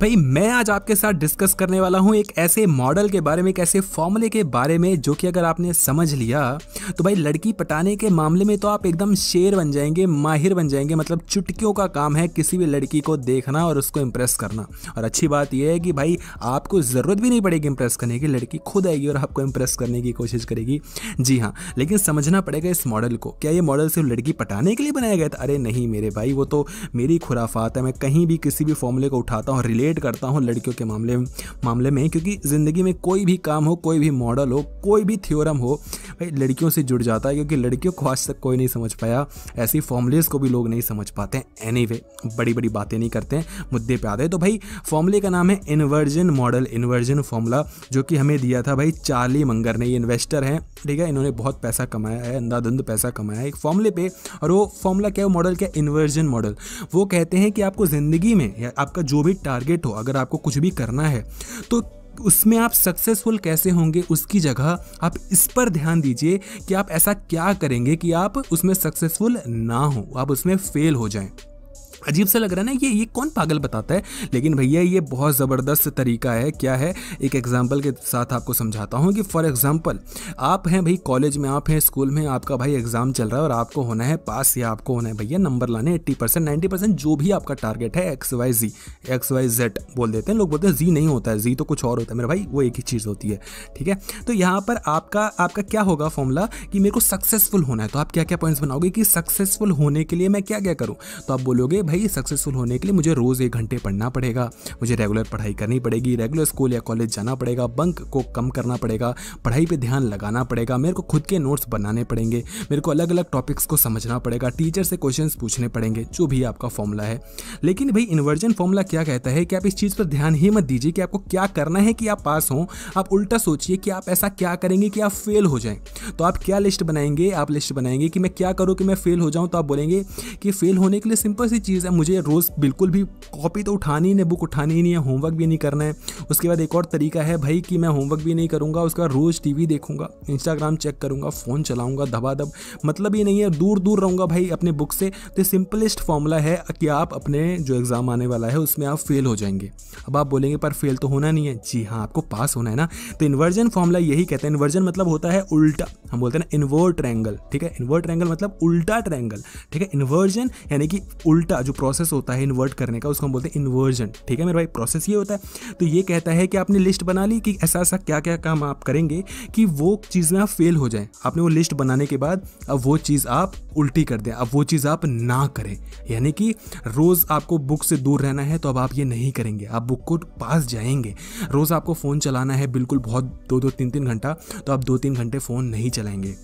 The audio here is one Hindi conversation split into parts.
भाई मैं आज आपके साथ डिस्कस करने वाला हूं एक ऐसे मॉडल के बारे में एक ऐसे फॉर्मूले के बारे में जो कि अगर आपने समझ लिया तो भाई लड़की पटाने के मामले में तो आप एकदम शेर बन जाएंगे माहिर बन जाएंगे मतलब चुटकियों का काम है किसी भी लड़की को देखना और उसको इम्प्रेस करना और अच्छी बात यह है कि भाई आपको ज़रूरत भी नहीं पड़ेगी इम्प्रेस करने की लड़की खुद आएगी और आपको इम्प्रेस करने की कोशिश करेगी जी हाँ लेकिन समझना पड़ेगा इस मॉडल को क्या ये मॉडल सिर्फ लड़की पटाने के लिए बनाया गया था अरे नहीं मेरे भाई वो तो मेरी खुराफात है मैं कहीं भी किसी भी फॉर्मूले को उठाता हूँ रिलेट करता हूँ लड़कियों के मामले मामले में क्योंकि ज़िंदगी में कोई भी काम हो कोई भी मॉडल हो कोई भी थ्योरम हो भाई लड़कियों से जुड़ जाता है क्योंकि लड़कियों को आज तक कोई नहीं समझ पाया ऐसी फॉर्मुलेस को भी लोग नहीं समझ पाते हैं एनी anyway, बड़ी बड़ी बातें नहीं करते हैं मुद्दे पर आते हैं तो भाई फॉर्मुले का नाम है इन्वर्जन मॉडल इन्वर्जन फॉर्मूला जो कि हमें दिया था भाई चार्ली मंगर ने ये इन्वेस्टर हैं ठीक है इन्होंने बहुत पैसा कमाया है अंधाधुंध पैसा कमाया है एक फॉर्मूले पे और वो फॉर्मूला क्या है मॉडल क्या इन्वर्जन मॉडल वो कहते हैं कि आपको ज़िंदगी में या आपका जो भी टारगेट टारगेट हो अगर आपको कुछ भी करना है तो उसमें आप सक्सेसफुल कैसे होंगे उसकी जगह आप इस पर ध्यान दीजिए कि आप ऐसा क्या करेंगे कि आप उसमें सक्सेसफुल ना हो आप उसमें फेल हो जाएं अजीब सा लग रहा है ना ये ये कौन पागल बताता है लेकिन भैया ये बहुत ज़बरदस्त तरीका है क्या है एक एग्जाम्पल के साथ आपको समझाता हूँ कि फॉर एग्जाम्पल आप हैं भाई कॉलेज में आप हैं स्कूल में आपका भाई एग्ज़ाम चल रहा है और आपको होना है पास या आपको होना है भैया नंबर लाने एट्टी परसेंट नाइन्टी परसेंट जो भी आपका टारगेट है X Y G X Y Z बोल देते हैं लोग बोलते हैं जी नहीं होता है जी तो कुछ और होता है मेरे भाई वो एक ही चीज़ होती है ठीक है तो यहाँ पर आपका आपका क्या होगा फॉर्मूला कि मेरे को सक्सेसफुल होना है तो आप क्या क्या पॉइंट्स बनाओगे कि सक्सेसफुल होने के लिए मैं क्या क्या करूँ तो आप बोलोगे भाई सक्सेसफुल होने के लिए मुझे रोज़ एक घंटे पढ़ना पड़ेगा मुझे रेगुलर पढ़ाई करनी पड़ेगी रेगुलर स्कूल या कॉलेज जाना पड़ेगा बंक को कम करना पड़ेगा पढ़ाई पर ध्यान लगाना पड़ेगा मेरे को खुद के नोट्स बनाने पड़ेंगे मेरे को अलग अलग टॉपिक्स को समझना पड़ेगा टीचर से क्वेश्चन पूछने पड़ेंगे जो भी आपका फॉर्मूला है लेकिन भाई इन्वर्जन फॉर्मूला क्या कहता है कि आप इस चीज़ पर ध्यान ही मत दीजिए कि आपको क्या करना है कि आप पास हों आप उल्टा सोचिए कि आप ऐसा क्या करेंगे कि आप फेल हो जाएं तो आप क्या लिस्ट बनाएंगे आप लिस्ट बनाएंगे कि मैं क्या करूँ कि मैं फेल हो जाऊँ तो आप बोलेंगे कि फेल होने के लिए सिंपल सी चीज़ चीज़ है मुझे रोज़ बिल्कुल भी कॉपी तो उठानी ही नहीं बुक उठानी ही नहीं है होमवर्क भी नहीं करना है उसके बाद एक और तरीका है भाई कि मैं होमवर्क भी नहीं करूँगा उसका रोज़ टी वी देखूंगा इंस्टाग्राम चेक करूँगा फ़ोन चलाऊँगा दब मतलब ये नहीं है दूर दूर रहूँगा भाई अपने बुक से तो सिंपलेस्ट फॉर्मूला है कि आप अपने जो एग्ज़ाम आने वाला है उसमें आप फेल हो जाएंगे अब आप बोलेंगे पर फेल तो होना नहीं है जी हाँ आपको पास होना है ना तो इन्वर्जन फॉर्मूला यही कहते हैं इन्वर्जन मतलब होता है उल्टा हम बोलते हैं ना इन्वर्ट ट्रैंगल ठीक है इन्वर्ट ट्रैंगल मतलब उल्टा ट्रैंगल ठीक है इन्वर्जन यानी कि उल्टा जो जो प्रोसेस होता है इन्वर्ट करने का उसको हम बोलते हैं इन्वर्जन ठीक है मेरे भाई प्रोसेस ये होता है तो ये कहता है कि आपने लिस्ट बना ली कि ऐसा ऐसा क्या क्या काम आप करेंगे कि वो चीज़ में आप फेल हो जाए आपने वो लिस्ट बनाने के बाद अब वो चीज़ आप उल्टी कर दें अब वो चीज़ आप ना करें यानी कि रोज़ आपको बुक से दूर रहना है तो अब आप ये नहीं करेंगे आप बुक को पास जाएंगे रोज़ आपको फ़ोन चलाना है बिल्कुल बहुत दो दो तीन तीन घंटा तो आप दो तीन घंटे फ़ोन नहीं चलाएंगे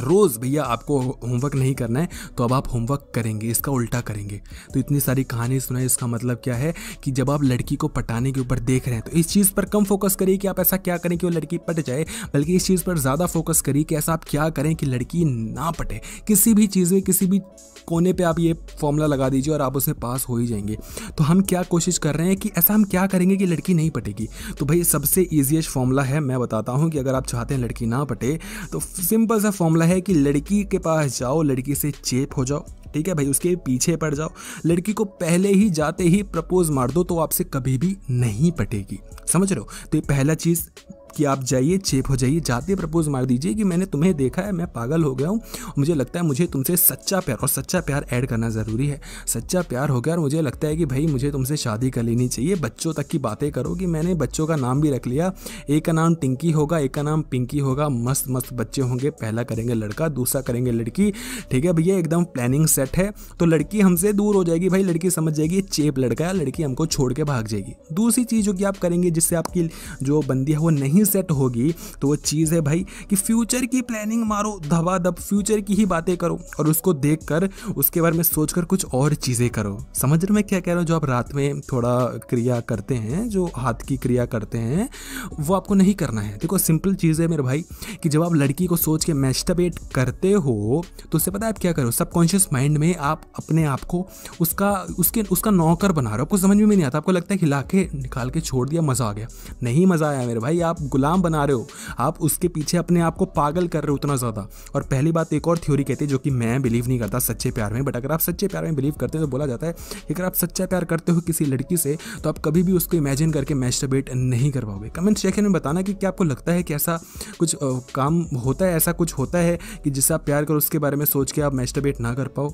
रोज़ भैया आपको होमवर्क नहीं करना है तो अब आप होमवर्क करेंगे इसका उल्टा करेंगे तो इतनी सारी कहानी सुनाई इसका मतलब क्या है कि जब आप लड़की को पटाने के ऊपर देख रहे हैं तो इस चीज़ पर कम फोकस करिए कि आप ऐसा क्या करें कि वो लड़की पट जाए बल्कि इस चीज़ पर ज़्यादा फोकस करिए कि ऐसा आप क्या करें कि लड़की ना पटे किसी भी चीज़ में किसी भी कोने पर आप ये फॉर्मूला लगा दीजिए और आप उसमें पास हो ही जाएंगे तो हम क्या कोशिश कर रहे हैं कि ऐसा हम क्या करेंगे कि लड़की नहीं पटेगी तो भाई सबसे ईजिएस्ट फॉर्मूला है मैं बताता हूँ कि अगर आप चाहते हैं लड़की ना पटे तो सिंपल सा फॉर्मूला बोला है कि लड़की के पास जाओ लड़की से चेप हो जाओ ठीक है भाई उसके पीछे पड़ जाओ लड़की को पहले ही जाते ही प्रपोज मार दो तो आपसे कभी भी नहीं पटेगी समझ रहे हो तो ये पहला चीज़ कि आप जाइए चेप हो जाइए जाते प्रपोज मार दीजिए कि मैंने तुम्हें देखा है मैं पागल हो गया हूँ मुझे लगता है मुझे तुमसे सच्चा प्यार और सच्चा प्यार ऐड करना ज़रूरी है सच्चा प्यार हो गया और मुझे लगता है कि भाई मुझे तुमसे शादी कर लेनी चाहिए बच्चों तक की बातें करो कि मैंने बच्चों का नाम भी रख लिया एक का नाम टिंकी होगा एक का नाम पिंकी होगा मस्त मस्त बच्चे होंगे पहला करेंगे लड़का दूसरा करेंगे लड़की ठीक है भैया एकदम प्लानिंग सेट है तो लड़की हमसे दूर हो जाएगी भाई लड़की समझ जाएगी चेप लड़का है लड़की हमको छोड़ के भाग जाएगी दूसरी चीज़ जो कि आप करेंगे जिससे आपकी जो बंदी है वो नहीं नहीं सेट होगी तो वो चीज़ है भाई कि फ्यूचर की प्लानिंग मारो धबा दब फ्यूचर की ही बातें करो और उसको देख कर उसके बारे में सोच कर कुछ और चीज़ें करो समझ रहे मैं क्या कह रहा हूँ जो आप रात में थोड़ा क्रिया करते हैं जो हाथ की क्रिया करते हैं वो आपको नहीं करना है देखो सिंपल चीज़ है मेरे भाई कि जब आप लड़की को सोच के मैस्टबेट करते हो तो उससे पता है आप क्या करो सबकॉन्शियस माइंड में आप अपने आप को उसका उसके उसका नौकर बना रहे हो आपको समझ में नहीं आता आपको लगता है कि के निकाल के छोड़ दिया मज़ा आ गया नहीं मज़ा आया मेरे भाई आप गुलाम बना रहे हो आप उसके पीछे अपने आप को पागल कर रहे हो उतना ज़्यादा और पहली बात एक और थ्योरी कहती है जो कि मैं बिलीव नहीं करता सच्चे प्यार में बट अगर आप सच्चे प्यार में बिलीव करते हो तो बोला जाता है कि अगर आप सच्चा प्यार करते हो किसी लड़की से तो आप कभी भी उसको इमेजिन करके मैस्टरबेट नहीं कर पाओगे कमेंट सेक्शन में बताना कि क्या आपको लगता है कि ऐसा कुछ काम होता है ऐसा कुछ होता है कि जिससे आप प्यार करो उसके बारे में सोच के आप मैस्टरबेट ना कर पाओ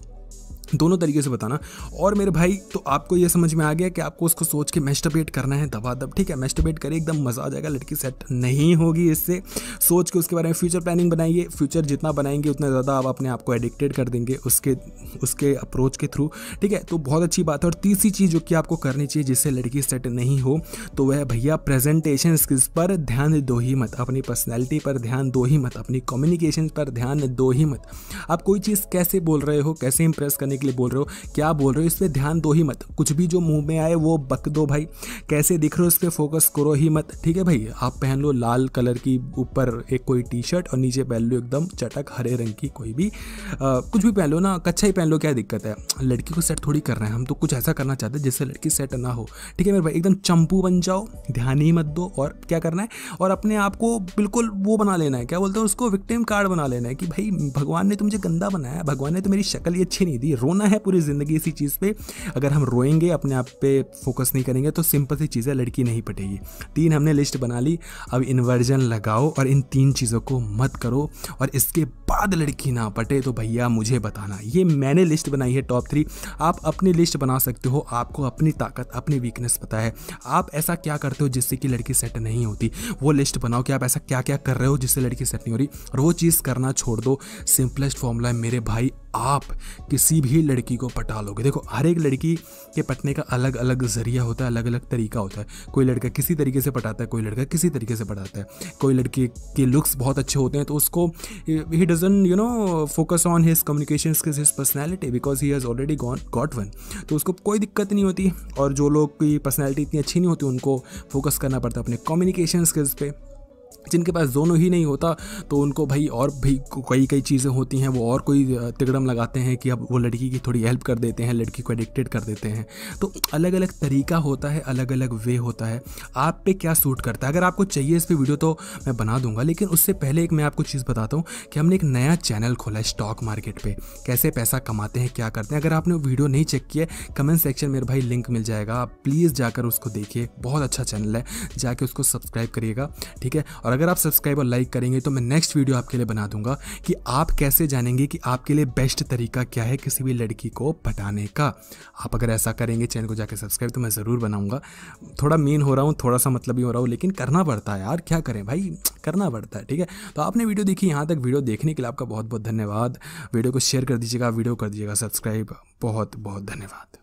दोनों तरीके से बताना और मेरे भाई तो आपको ये समझ में आ गया कि आपको उसको सोच के मेस्टोबेट करना है दबा दब ठीक है मेस्टोबेट करें एकदम मज़ा आ जाएगा लड़की सेट नहीं होगी इससे सोच के उसके बारे में फ्यूचर प्लानिंग बनाइए फ्यूचर जितना बनाएंगे उतना ज़्यादा आप अपने आप को एडिक्टेड कर देंगे उसके उसके अप्रोच के थ्रू ठीक है तो बहुत अच्छी बात है और तीसरी चीज़ जो कि आपको करनी चाहिए जिससे लड़की सेट नहीं हो तो वह भैया प्रेजेंटेशन स्किल्स पर ध्यान दो ही मत अपनी पर्सनैलिटी पर ध्यान दो ही मत अपनी कम्युनिकेशन पर ध्यान दो ही मत आप कोई चीज़ कैसे बोल रहे हो कैसे इंप्रेस करने के लिए बोल रहे हो क्या बोल रहे हो इस पर ध्यान दो ही मत कुछ भी जो मुंह में आए वो बक दो भाई कैसे दिख रहे हो इस पर फोकस करो ही मत ठीक है भाई आप पहन लो लाल कलर की ऊपर एक कोई टी शर्ट और नीचे पहन लो एकदम चटक हरे रंग की कोई भी आ, कुछ भी पहन लो ना कच्चा ही पहन लो क्या दिक्कत है लड़की को सेट थोड़ी कर रहे हैं हम तो कुछ ऐसा करना चाहते हैं जिससे लड़की सेट ना हो ठीक है मेरे भाई एकदम चंपू बन जाओ ध्यान ही मत दो और क्या करना है और अपने आप को बिल्कुल वो बना लेना है क्या बोलते हैं उसको विक्टिम कार्ड बना लेना है कि भाई भगवान ने तो मुझे गंदा बनाया भगवान ने तो मेरी शक्ल ही अच्छी नहीं दी रो रोना है पूरी ज़िंदगी इसी चीज़ पे अगर हम रोएंगे अपने आप पे फोकस नहीं करेंगे तो सिंपल सी चीज़ें लड़की नहीं पटेगी तीन हमने लिस्ट बना ली अब इन्वर्जन लगाओ और इन तीन चीज़ों को मत करो और इसके बाद लड़की ना पटे तो भैया मुझे बताना ये मैंने लिस्ट बनाई है टॉप थ्री आप अपनी लिस्ट बना सकते हो आपको अपनी ताकत अपनी वीकनेस पता है आप ऐसा क्या करते हो जिससे कि लड़की सेट नहीं होती वो लिस्ट बनाओ कि आप ऐसा क्या क्या कर रहे हो जिससे लड़की सेट नहीं हो रही और वो चीज़ करना छोड़ दो सिंपलेस्ट फॉर्मूला है मेरे भाई आप किसी भी लड़की को पटा लोगे देखो हर एक लड़की के पटने का अलग अलग ज़रिया होता है अलग अलग तरीका होता है कोई लड़का किसी तरीके से पटाता है कोई लड़का किसी तरीके से पटाता है कोई लड़के के लुक्स बहुत अच्छे होते हैं तो उसको ही doesn't you know focus on his communication skills his personality because he has already got one तो उसको कोई दिक्कत नहीं होती और जो लोग की पर्सनैलिटी इतनी अच्छी नहीं होती उनको फोकस करना पड़ता अपने कम्युनिकेशन स्किल्स पर जिनके पास दोनों ही नहीं होता तो उनको भाई और भी कई कई चीज़ें होती हैं वो और कोई तिगड़म लगाते हैं कि अब वो लड़की की थोड़ी हेल्प कर देते हैं लड़की को एडिक्टेड कर देते हैं तो अलग अलग तरीका होता है अलग अलग वे होता है आप पे क्या सूट करता है अगर आपको चाहिए इस पर वीडियो तो मैं बना दूंगा लेकिन उससे पहले एक मैं आपको चीज़ बताता हूँ कि हमने एक नया चैनल खोला है स्टॉक मार्केट पर कैसे पैसा कमाते हैं क्या करते हैं अगर आपने वीडियो नहीं चेक किया कमेंट सेक्शन मेरे भाई लिंक मिल जाएगा आप प्लीज़ जाकर उसको देखिए बहुत अच्छा चैनल है जाके उसको सब्सक्राइब करिएगा ठीक है और अगर आप सब्सक्राइब और लाइक करेंगे तो मैं नेक्स्ट वीडियो आपके लिए बना दूंगा कि आप कैसे जानेंगे कि आपके लिए बेस्ट तरीका क्या है किसी भी लड़की को पटाने का आप अगर ऐसा करेंगे चैनल को जाकर सब्सक्राइब तो मैं ज़रूर बनाऊँगा थोड़ा मीन हो रहा हूँ थोड़ा सा मतलब ही हो रहा हूँ लेकिन करना पड़ता है यार क्या करें भाई करना पड़ता है ठीक है तो आपने वीडियो देखी यहाँ तक वीडियो देखने के लिए आपका बहुत बहुत धन्यवाद वीडियो को शेयर कर दीजिएगा वीडियो कर दीजिएगा सब्सक्राइब बहुत बहुत धन्यवाद